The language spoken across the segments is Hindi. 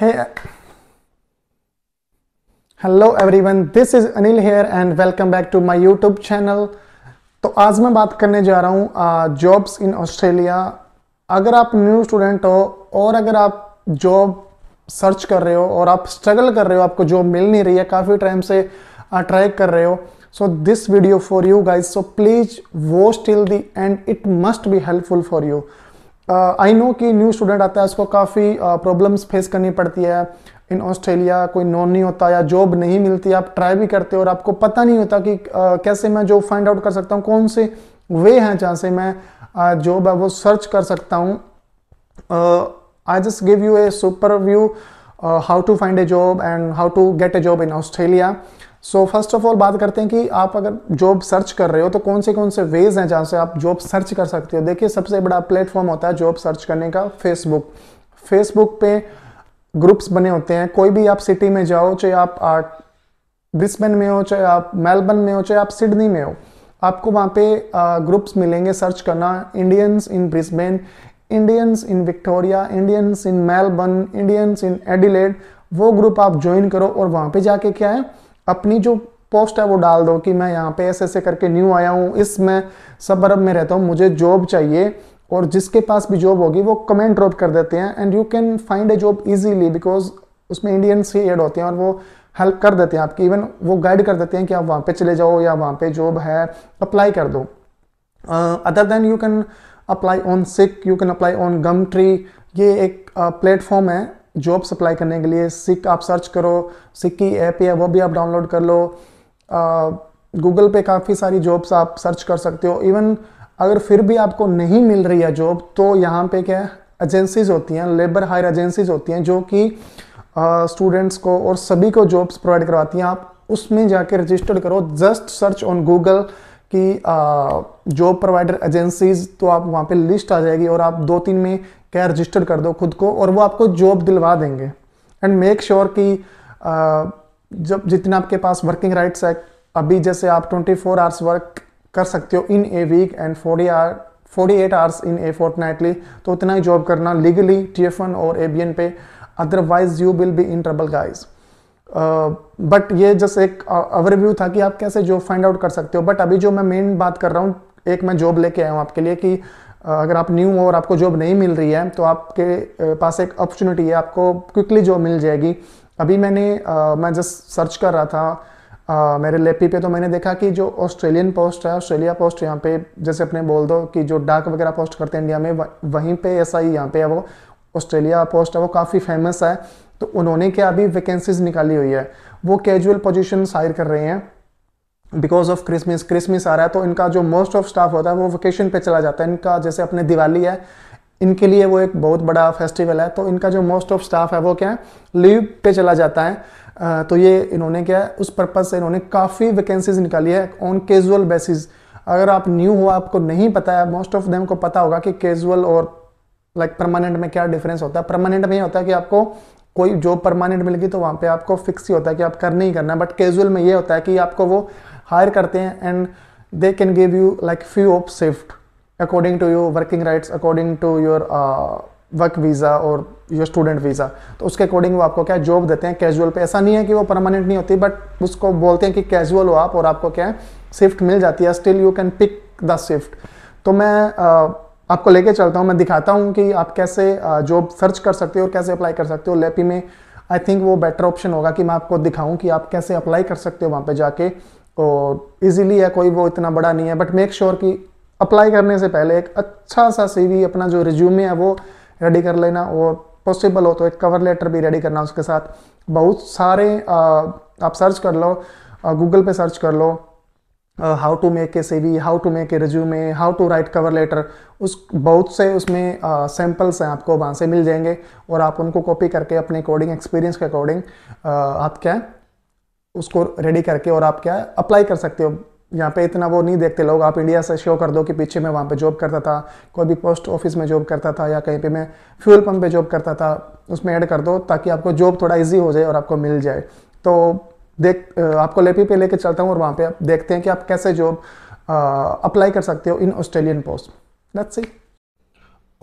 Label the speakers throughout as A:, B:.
A: Hey, hello everyone this is Anil here and welcome back to my YouTube channel तो आज मैं बात करने जा रहा हूँ जॉब्स इन ऑस्ट्रेलिया अगर आप न्यू स्टूडेंट हो और अगर आप जॉब सर्च कर रहे हो और आप स्ट्रगल कर रहे हो आपको जॉब मिल नहीं रही है काफ़ी टाइम से ट्राई कर रहे हो so this video for you guys so please watch till the end it must be helpful for you I uh, know कि न्यू स्टूडेंट आता है उसको काफ़ी प्रॉब्लम्स फेस करनी पड़ती है इन ऑस्ट्रेलिया कोई नॉन नहीं होता या जॉब नहीं मिलती आप ट्राई भी करते हो और आपको पता नहीं होता कि uh, कैसे मैं जॉब फाइंड आउट कर सकता हूँ कौन से वे हैं जहाँ से मैं जॉब uh, है वो सर्च कर सकता हूँ I just give you a super view how to find a job and how to get a job in Australia so first of all बात करते हैं कि आप अगर जॉब सर्च कर रहे हो तो कौन से कौन से वेज हैं जहाँ से आप जॉब सर्च कर सकते हो देखिए सबसे बड़ा प्लेटफॉर्म होता है जॉब सर्च करने का फेसबुक फेसबुक पे ग्रुप्स बने होते हैं कोई भी आप सिटी में जाओ चाहे आप ब्रिस्बेन में हो चाहे आप मेलबर्न में हो चाहे आप सिडनी में हो आपको वहाँ पे ग्रुप्स मिलेंगे सर्च करना Indians in Brisbane Indians in Victoria Indians in Melbourne Indians in Adelaide वो ग्रुप आप ज्वाइन करो और वहाँ पे जाके क्या है अपनी जो पोस्ट है वो डाल दो कि मैं यहाँ पे ऐसे ऐसे करके न्यू आया हूँ इस मैं सब अरब में रहता हूँ मुझे जॉब चाहिए और जिसके पास भी जॉब होगी वो कमेंट ड्रॉप कर देते हैं and you can find a job easily because उसमें इंडियंस ही एड होते हैं और वो हेल्प कर देते हैं आपकी इवन वो गाइड कर देते हैं कि आप वहाँ पे चले जाओ या वहाँ पे जॉब है अप्लाई कर दो other than you can apply on seek you can apply on Gumtree ये एक प्लेटफॉर्म uh, है जॉब सप्लाई करने के लिए सिक आप सर्च करो सिक की ऐप है वो भी आप डाउनलोड कर लो गूगल पे काफ़ी सारी जॉब्स आप सर्च कर सकते हो इवन अगर फिर भी आपको नहीं मिल रही है जॉब तो यहाँ पे क्या एजेंसीज होती हैं लेबर हायर एजेंसीज होती हैं जो कि स्टूडेंट्स को और सभी को जॉब्स प्रोवाइड करवाती हैं आप उसमें जाके रजिस्टर करो जस्ट सर्च ऑन गूगल कि जॉब प्रोवाइडर एजेंसीज तो आप वहाँ पे लिस्ट आ जाएगी और आप दो तीन में क्या रजिस्टर कर दो खुद को और वो आपको जॉब दिलवा देंगे एंड मेक श्योर कि आ, जब जितना आपके पास वर्किंग राइट्स है अभी जैसे आप 24 फोर आवर्स वर्क कर सकते हो in a week and forty hour 48 hours in a fortnightly तो उतना ही जॉब करना लीगली टी और ए पे otherwise you will be in trouble guys but ये जस्ट एक ओवरव्यू था कि आप कैसे जॉब फाइंड आउट कर सकते हो बट अभी जो मैं मेन बात कर रहा हूँ एक मैं जॉब लेके आया हूँ आपके लिए कि अगर आप न्यू हो और आपको जॉब नहीं मिल रही है तो आपके पास एक अपॉर्चुनिटी है आपको क्विकली जॉब मिल जाएगी अभी मैंने मैं जस्ट सर्च कर रहा था आ, मेरे लेपी पे तो मैंने देखा कि जो ऑस्ट्रेलियन पोस्ट है ऑस्ट्रेलिया पोस्ट यहाँ पे जैसे अपने बोल दो कि जो डाक वगैरह पोस्ट करते हैं इंडिया में वहीं पे ऐसा ही यहाँ पे है वो ऑस्ट्रेलिया पोस्ट है वो काफ़ी फेमस है तो उन्होंने क्या अभी वैकेंसीज निकाली हुई है वो कैजुअल पोजिशन हायर कर रहे हैं बिकॉज ऑफ क्रिसमस क्रिसमस आ रहा है तो इनका जो मोस्ट ऑफ स्टाफ होता है वो वेकेशन पे चला जाता है इनका जैसे अपने दिवाली है इनके लिए वो एक बहुत बड़ा फेस्टिवल है तो इनका जो मोस्ट ऑफ स्टाफ है वो क्या है लीव पे चला जाता है तो ये इन्होंने क्या है उस पर्पज़ से इन्होंने काफ़ी वैकेंसीज निकाली है ऑन कैजुअल बेसिस अगर आप न्यू हो आपको नहीं पता है मोस्ट ऑफ देम को पता होगा कि कैजुअल और लाइक like, परमानेंट में क्या डिफरेंस होता है परमानेंट में ये होता है कि आपको कोई जॉब परमानेंट मिल गई तो वहाँ पे आपको फिक्स ही होता है कि आप करना ही करना बट कैजुअल में ये होता है कि आपको वो हायर करते हैं and they can give you like few of shift according to your working rights according to your work visa और योर स्टूडेंट वीज़ा तो उसके अकॉर्डिंग वो आपको क्या जॉब देते हैं कैजुअल पे ऐसा नहीं है कि वो परमानेंट नहीं होती बट उसको बोलते हैं कि कैजुअल हो आप और आपको क्या है शिफ्ट मिल जाती है still you can pick the shift तो मैं uh, आपको लेके चलता हूँ मैं दिखाता हूँ कि आप कैसे जॉब सर्च कर सकते हो और कैसे अप्लाई कर सकते हो लेपी में आई थिंक वो बेटर ऑप्शन होगा कि मैं आपको दिखाऊँ कि आप कैसे अप्लाई कर सकते हो वहाँ पे जाके और इजीली है कोई वो इतना बड़ा नहीं है बट मेक श्योर कि अप्लाई करने से पहले एक अच्छा सा सीवी अपना जो रिज्यूमे है वो रेडी कर लेना और पॉसिबल हो तो एक कवर लेटर भी रेडी करना उसके साथ बहुत सारे आप सर्च कर लो गूगल पे सर्च कर लो how to make a C how to make a resume how to write cover letter उस बहुत से उसमें सैम्पल्स uh, हैं आपको वहाँ से मिल जाएंगे और आप उनको कॉपी करके अपने अकॉर्डिंग एक्सपीरियंस के अकॉर्डिंग आप क्या उसको रेडी करके और आप क्या अप्लाई कर सकते हो यहाँ पे इतना वो नहीं देखते लोग आप इंडिया से शो कर दो कि पीछे मैं वहाँ पे जॉब करता था कोई भी पोस्ट ऑफिस में जॉब करता था या कहीं पे मैं फ्यूल पंप पे जॉब करता था उसमें ऐड कर दो ताकि आपको जॉब थोड़ा इजी हो जाए और आपको मिल जाए तो देख आपको लेपी पे लेके चलता हूँ और वहाँ पे आप देखते हैं कि आप कैसे जॉब अप्लाई कर सकते हो in Australian post let's see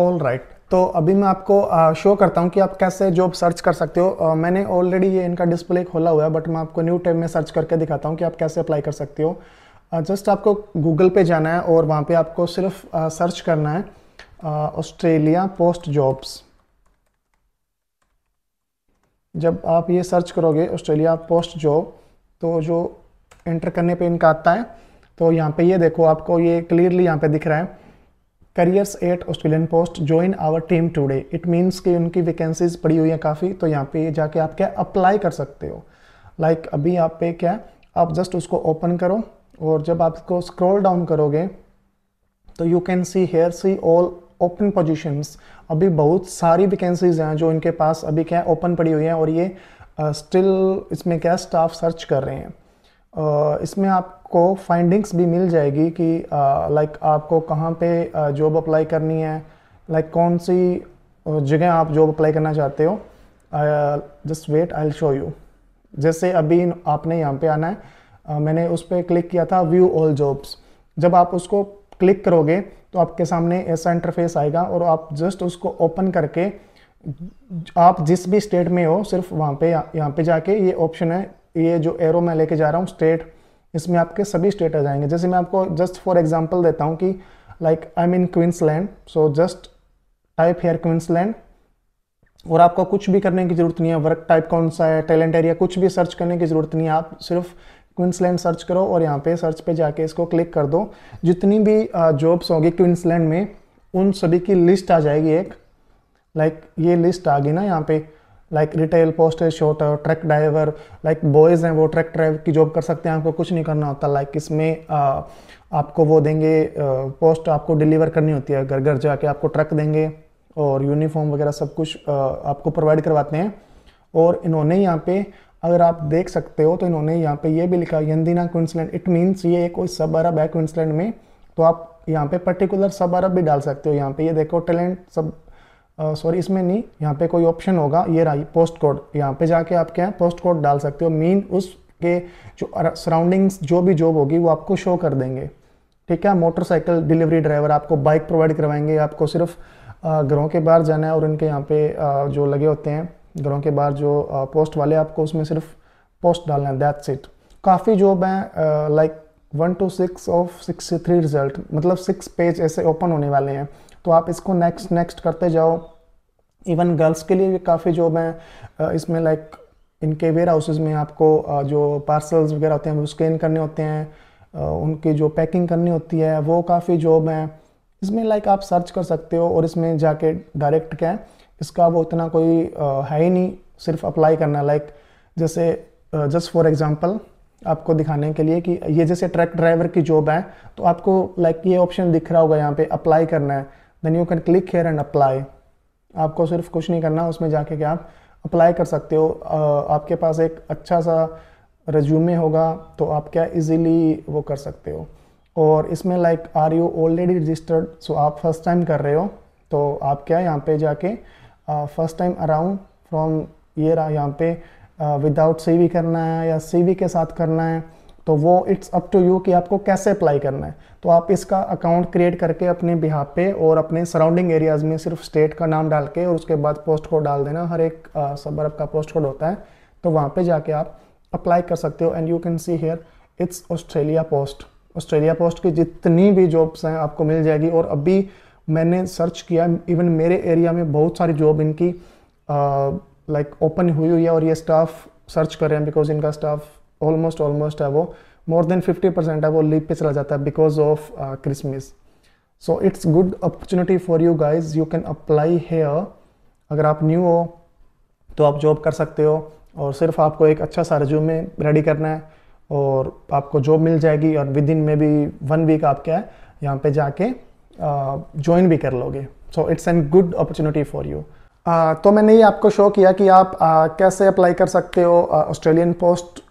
A: all right तो अभी मैं आपको शो करता हूँ कि आप कैसे जॉब सर्च कर सकते हो मैंने ऑलरेडी ये इनका डिस्प्ले खोला हुआ है बट मैं आपको न्यू टाइम में सर्च करके दिखाता हूँ कि आप कैसे अप्लाई कर सकते हो जस्ट आपको गूगल पे जाना है और वहाँ पे आपको सिर्फ सर्च करना है ऑस्ट्रेलिया पोस्ट जॉब्स जब आप ये सर्च करोगे ऑस्ट्रेलिया पोस्ट जॉब तो जो एंटर करने पे इनका आता है तो यहाँ पे ये देखो आपको ये क्लियरली यहाँ पे दिख रहा है careers at Australian post join our team today it means कि उनकी वैकेंसीज पड़ी हुई हैं काफ़ी तो यहाँ पे जाके आप क्या अप्लाई कर सकते हो लाइक like अभी यहाँ पे क्या आप जस्ट उसको ओपन करो और जब आप इसको स्क्रॉल डाउन करोगे तो you can see here see all open positions अभी बहुत सारी वैकेंसीज़ हैं जो इनके पास अभी क्या है ओपन पड़ी हुई हैं और ये स्टिल uh, इसमें क्या स्टाफ सर्च कर रहे हैं uh, इसमें आपको फाइंडिंग्स भी मिल जाएगी कि लाइक uh, like आपको कहाँ पे जॉब अप्लाई करनी है लाइक like कौन सी जगह आप जॉब अप्लाई करना चाहते हो just wait I show you जैसे अभी आपने यहाँ पे आना है मैंने उस पर क्लिक किया था व्यू ऑल जॉब्स जब आप उसको क्लिक करोगे तो आपके सामने ऐसा इंटरफेस आएगा और आप जस्ट उसको ओपन करके आप जिस भी स्टेट में हो सिर्फ वहाँ पे यहाँ पे जाके ये ऑप्शन है ये जो एरो मैं लेके जा रहा हूँ स्टेट इसमें आपके सभी स्टेट आ जाएंगे जैसे मैं आपको जस्ट फॉर एग्जाम्पल देता हूँ कि like I mean land so just type here Queensland और आपको कुछ भी करने की ज़रूरत नहीं है वर्क टाइप कौन सा है टैलेंट एरिया कुछ भी सर्च करने की ज़रूरत नहीं है आप सिर्फ क्विंसलैंड सर्च करो और यहाँ पे सर्च पे जाके इसको क्लिक कर दो जितनी भी जॉब्स होगी क्विंसलैंड में उन सभी की लिस्ट आ जाएगी एक लाइक ये लिस्ट आ गई ना यहाँ पे like retail postage sorter truck driver like boys हैं वो ट्रक ड्राइवर की जॉब कर सकते हैं आपको कुछ नहीं करना होता लाइक इसमें आ, आपको वो देंगे पोस्ट आपको डिलीवर करनी होती है घर घर जाके आपको ट्रक देंगे और यूनिफॉर्म वगैरह सब कुछ आ, आपको प्रोवाइड करवाते हैं और इन्होंने यहाँ पे अगर आप देख सकते हो तो इन्होंने यहाँ पे ये भी लिखा यंदिना क्विंसलैंड इट मीन्स ये कोई सब अरब है क्विंसलैंड में तो आप यहाँ पे पर्टिकुलर सब अरब भी डाल सकते हो यहाँ पे ये देखो टैलेंट सब सॉरी इसमें नहीं यहाँ पे कोई ऑप्शन होगा ये रहा पोस्ट कोड यहाँ पे जाके आप क्या पोस्ट कोड डाल सकते हो मीन उसके जो सराउंडिंग्स जो भी जॉब होगी वो आपको शो कर देंगे ठीक है मोटरसाइकिल डिलीवरी ड्राइवर आपको बाइक प्रोवाइड करवाएंगे आपको सिर्फ घरों के बाहर जाना है और उनके यहाँ पे जो लगे होते हैं घरों के बाहर जो पोस्ट वाले आपको उसमें सिर्फ पोस्ट डालना है दैट्स इट काफ़ी जॉब हैं like one two six of six three result मतलब सिक्स पेज ऐसे ओपन होने वाले हैं तो आप इसको नेक्स्ट नेक्स्ट करते जाओ इवन गर्ल्स के लिए भी काफ़ी जॉब हैं इसमें लाइक इनके वेयर हाउसेज में आपको जो पार्सल्स वगैरह होते हैं वो स्कैन करने होते हैं उनकी जो पैकिंग करनी होती है वो काफ़ी जॉब हैं इसमें लाइक आप सर्च कर सकते हो और इसमें जाके डायरेक्ट क्या है इसका वो उतना कोई है ही नहीं सिर्फ अप्लाई करना लाइक जैसे जस्ट फॉर एग्जांपल आपको दिखाने के लिए कि ये जैसे ट्रक ड्राइवर की जॉब है तो आपको लाइक ये ऑप्शन दिख रहा होगा यहाँ पे अप्लाई करना है then you can click here and apply आपको सिर्फ कुछ नहीं करना उसमें जाके कि आप अप्लाई कर सकते हो आपके पास एक अच्छा सा रज्यूमे होगा तो आप क्या इजीली वो कर सकते हो और इसमें like are you already registered so आप फर्स्ट टाइम कर रहे हो तो आप क्या यहाँ पे जाके फर्स्ट टाइम अराउंड फ्रॉम ये रहा यहाँ पे विदाउट सी वी करना है या सी वी के साथ करना है तो वो इट्स अप टू यू कि आपको कैसे अप्लाई करना है तो आप इसका अकाउंट क्रिएट करके अपने बिहार पे और अपने सराउंडिंग एरियाज़ में सिर्फ स्टेट का नाम डाल के और उसके बाद पोस्ट कोड डाल देना हर एक सबरब uh, का पोस्ट कोड होता है तो वहाँ पे जाके आप अप्लाई कर सकते हो and you can see here it's Australia post Australia post की जितनी भी जॉब्स हैं आपको मिल जाएगी और अभी मैंने सर्च किया इवन मेरे एरिया में बहुत सारी जॉब इनकी लाइक ओपन हुई हुई है और ये स्टाफ सर्च कर रहे हैं बिकॉज इनका स्टाफ ऑलमोस्ट ऑलमोस्ट है वो मोर देन 50 परसेंट है वो लीप पे चला जाता है because of Christmas so it's good opportunity for you guys you can apply here अगर आप न्यू हो तो आप जॉब कर सकते हो और सिर्फ आपको एक अच्छा सा रिज्यूमे रेडी करना है और आपको जॉब मिल जाएगी और within maybe one week आप क्या है यहाँ पे जाके ज्वाइन uh, भी कर लोगे so it's an good opportunity for you तो मैंने ये आपको शो किया कि आप uh, कैसे अप्लाई कर सकते हो ऑस्ट्रेलियन uh, पोस्ट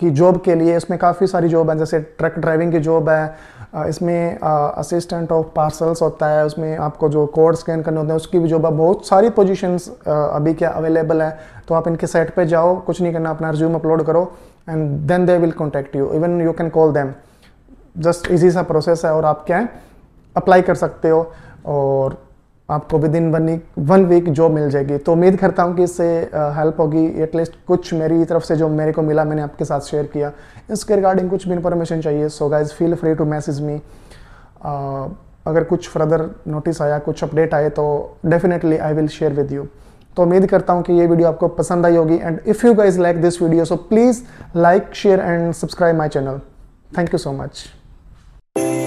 A: की जॉब के लिए इसमें काफ़ी सारी जॉब हैं जैसे ट्रक ड्राइविंग की जॉब है uh, इसमें असिस्टेंट ऑफ पार्सल्स होता है उसमें आपको जो कोड स्कैन करने होते हैं उसकी भी जॉब है बहुत सारी पोजीशंस अभी क्या अवेलेबल है तो आप इनके साइट पे जाओ कुछ नहीं करना अपना रिज्यूम अपलोड करो and then they will contact you even you can call them just easy सा प्रोसेस है और आप क्या है अप्लाई कर सकते हो और आपको within one one week job मिल जाएगी तो उम्मीद करता हूँ कि इससे हेल्प होगी एटलीस्ट कुछ मेरी तरफ से जो मेरे को मिला मैंने आपके साथ शेयर किया इसके रिगार्डिंग कुछ भी इन्फॉर्मेशन चाहिए so guys feel free to message me अगर कुछ फर्दर नोटिस आया कुछ अपडेट आए तो definitely I will share with you तो उम्मीद करता हूँ कि ये वीडियो आपको पसंद आई होगी and if you guys like this video so please like share and subscribe my channel thank you so much